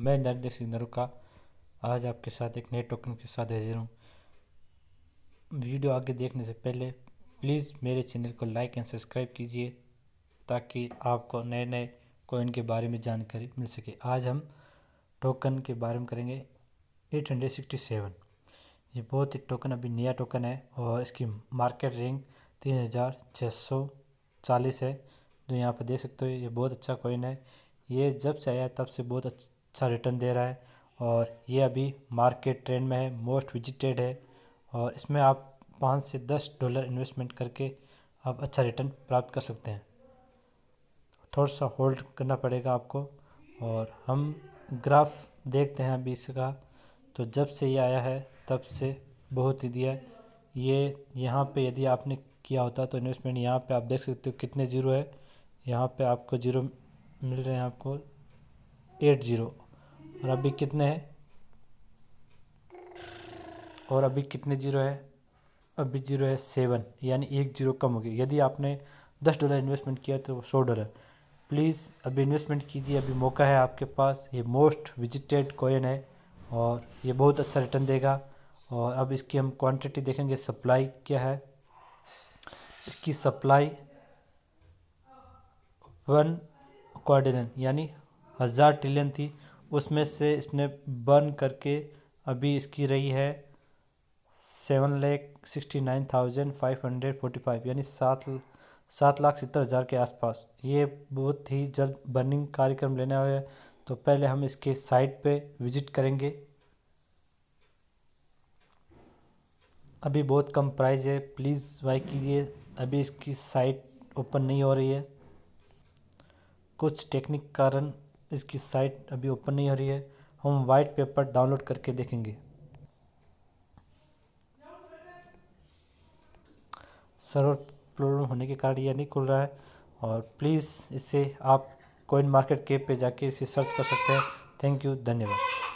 मैं नरेंद्र सिंह नरुका आज आपके साथ एक नए टोकन के साथ हाजिर हूँ वीडियो आगे देखने से पहले प्लीज़ मेरे चैनल को लाइक एंड सब्सक्राइब कीजिए ताकि आपको नए नए कोइन के बारे में जानकारी मिल सके आज हम टोकन के बारे में करेंगे एट हंड्रेड सिक्सटी सेवन ये बहुत ही टोकन अभी नया टोकन है और इसकी मार्केट रैंक तीन हज़ार छः सौ चालीस है जो तो यहाँ पर देख सकते हो ये बहुत अच्छा कोइन है ये जब से आया तब से बहुत अच्छा अच्छा रिटर्न दे रहा है और ये अभी मार्केट ट्रेंड में है मोस्ट विजिटेड है और इसमें आप पाँच से दस डॉलर इन्वेस्टमेंट करके आप अच्छा रिटर्न प्राप्त कर सकते हैं थोड़ा सा होल्ड करना पड़ेगा आपको और हम ग्राफ देखते हैं अभी इसका तो जब से ये आया है तब से बहुत ही दिया है ये यहाँ पे यदि आपने किया होता तो इन्वेस्टमेंट यहाँ पे आप देख सकते हो कितने ज़ीरो है यहाँ पे आपको ज़ीरो मिल रहे हैं आपको एट ज़ीरो और अभी कितने हैं और अभी कितने जीरो है अभी जीरो है सेवन यानी एक जीरो कम हो गया यदि आपने दस डॉलर इन्वेस्टमेंट किया तो सौ डॉलर प्लीज़ अभी इन्वेस्टमेंट कीजिए अभी मौका है आपके पास ये मोस्ट विजिटेड कॉइन है और ये बहुत अच्छा रिटर्न देगा और अब इसकी हम क्वांटिटी देखेंगे सप्लाई क्या है इसकी सप्लाई वन क्वाड्रिलियन यानी हज़ार ट्रिलियन थी उसमें से इसने बर्न करके अभी इसकी रही है seven lakh sixty nine thousand five hundred forty five यानी सात सात लाख सत्तर हज़ार के आसपास ये बहुत ही जल्द बर्निंग कार्यक्रम लेने वाले हैं तो पहले हम इसके साइट पे विजिट करेंगे अभी बहुत कम प्राइस है प्लीज़ बाई कीजिए अभी इसकी साइट ओपन नहीं हो रही है कुछ टेक्निक कारण इसकी साइट अभी ओपन नहीं हो रही है हम वाइट पेपर डाउनलोड करके देखेंगे सर्वर प्रॉब्लम होने के कारण यह नहीं खुल रहा है और प्लीज़ इससे आप कोइन मार्केट के पे जाके इसे सर्च कर सकते हैं थैंक यू धन्यवाद